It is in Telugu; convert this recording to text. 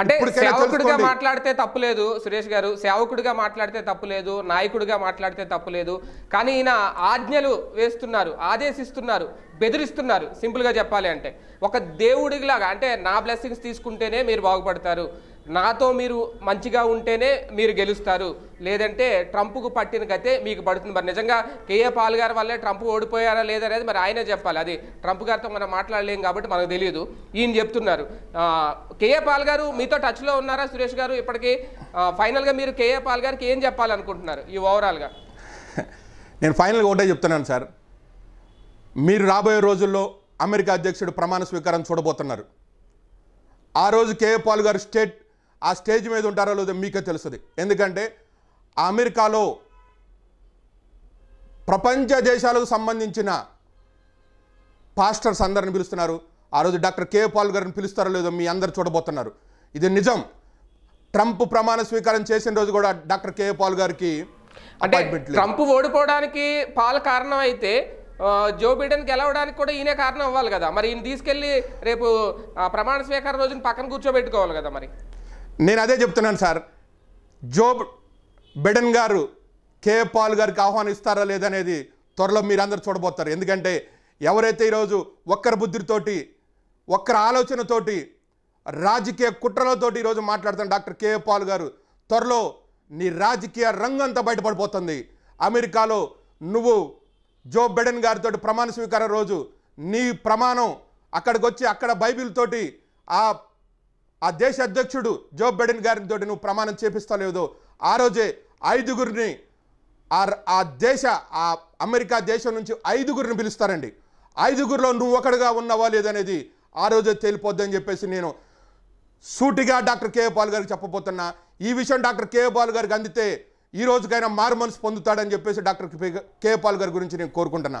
అంటే సేవకుడిగా మాట్లాడితే తప్పులేదు సురేష్ గారు సేవకుడిగా మాట్లాడితే తప్పులేదు నాయకుడిగా మాట్లాడితే తప్పులేదు కానీ ఈయన ఆజ్ఞలు వేస్తున్నారు ఆదేశిస్తున్నారు బెదిరిస్తున్నారు సింపుల్గా చెప్పాలి అంటే ఒక దేవుడిలాగా అంటే నా బ్లెస్సింగ్స్ తీసుకుంటేనే మీరు బాగుపడతారు నాతో మీరు మంచిగా ఉంటేనే మీరు గెలుస్తారు లేదంటే ట్రంప్కు పట్టిన గతే మీకు పడుతుంది మరి నిజంగా కేఏ పాల్ గారి వల్లే ట్రంప్ ఓడిపోయారా లేదనేది మరి ఆయనే చెప్పాలి అది ట్రంప్ గారితో మనం మాట్లాడలేం కాబట్టి మనకు తెలియదు ఈయన చెప్తున్నారు కేఏ పాల్ గారు మీతో టచ్లో ఉన్నారా సురేష్ గారు ఇప్పటికీ ఫైనల్గా మీరు కేఏ పాల్ గారికి ఏం చెప్పాలనుకుంటున్నారు ఈ ఓవరాల్గా నేను ఫైనల్గా ఒకటే చెప్తున్నాను సార్ మీరు రాబోయే రోజుల్లో అమెరికా అధ్యక్షుడు ప్రమాణ స్వీకారం చూడబోతున్నారు ఆ రోజు కేఏ పాల్ గారు స్టేట్ ఆ స్టేజ్ మీద ఉంటారో లేదో మీకే తెలుస్తుంది ఎందుకంటే అమెరికాలో ప్రపంచ దేశాలకు సంబంధించిన పాస్టర్స్ అందరిని పిలుస్తున్నారు ఆ రోజు డాక్టర్ కే పాల్ గారిని పిలుస్తారో లేదో మీ అందరు చూడబోతున్నారు ఇది నిజం ట్రంప్ ప్రమాణ స్వీకారం చేసిన రోజు కూడా డాక్టర్ కే పాల్ గారికి అంటే ట్రంప్ ఓడిపోవడానికి పాల్ కారణం అయితే జో బైడెన్ గెలవడానికి కూడా ఈయనే కారణం అవ్వాలి కదా మరి ఈయన తీసుకెళ్ళి రేపు ప్రమాణ స్వీకారం రోజున పక్కన కూర్చోబెట్టుకోవాలి కదా మరి నేను అదే చెప్తున్నాను సార్ జోబ్ బిడెన్ గారు కే పాల్ గారికి ఆహ్వానిస్తారా లేదనేది త్వరలో మీరందరూ చూడబోతారు ఎందుకంటే ఎవరైతే ఈరోజు ఒక్కరి బుద్ధితోటి ఒక్కరి ఆలోచనతోటి రాజకీయ కుట్రలతోటి ఈరోజు మాట్లాడుతున్న డాక్టర్ కే పాల్ గారు త్వరలో నీ రాజకీయ రంగం అంతా బయటపడిపోతుంది అమెరికాలో నువ్వు జో బిడెన్ గారితో ప్రమాణ స్వీకారం రోజు నీ ప్రమాణం అక్కడికి వచ్చి అక్కడ బైబిల్ తోటి ఆ ఆ దేశ అధ్యక్షుడు జో బైడెన్ గారితో నువ్వు ప్రమాణం చేపిస్తలేదో ఆ రోజే ఐదుగురిని ఆ దేశ ఆ అమెరికా దేశం నుంచి ఐదుగురిని పిలుస్తారండి ఐదుగురిలో నువ్వు ఒకడుగా ఉన్నావా లేదనేది ఆ రోజే తేలిపోద్దని చెప్పేసి నేను సూటిగా డాక్టర్ కేఏ పాల్ గారికి చెప్పబోతున్నా ఈ విషయం డాక్టర్ కేఏ పాల్ గారికి అందితే ఈ రోజుకైనా మారు మనసు పొందుతాడని చెప్పేసి డాక్టర్ కేఏ పాల్ గారి గురించి నేను కోరుకుంటున్నా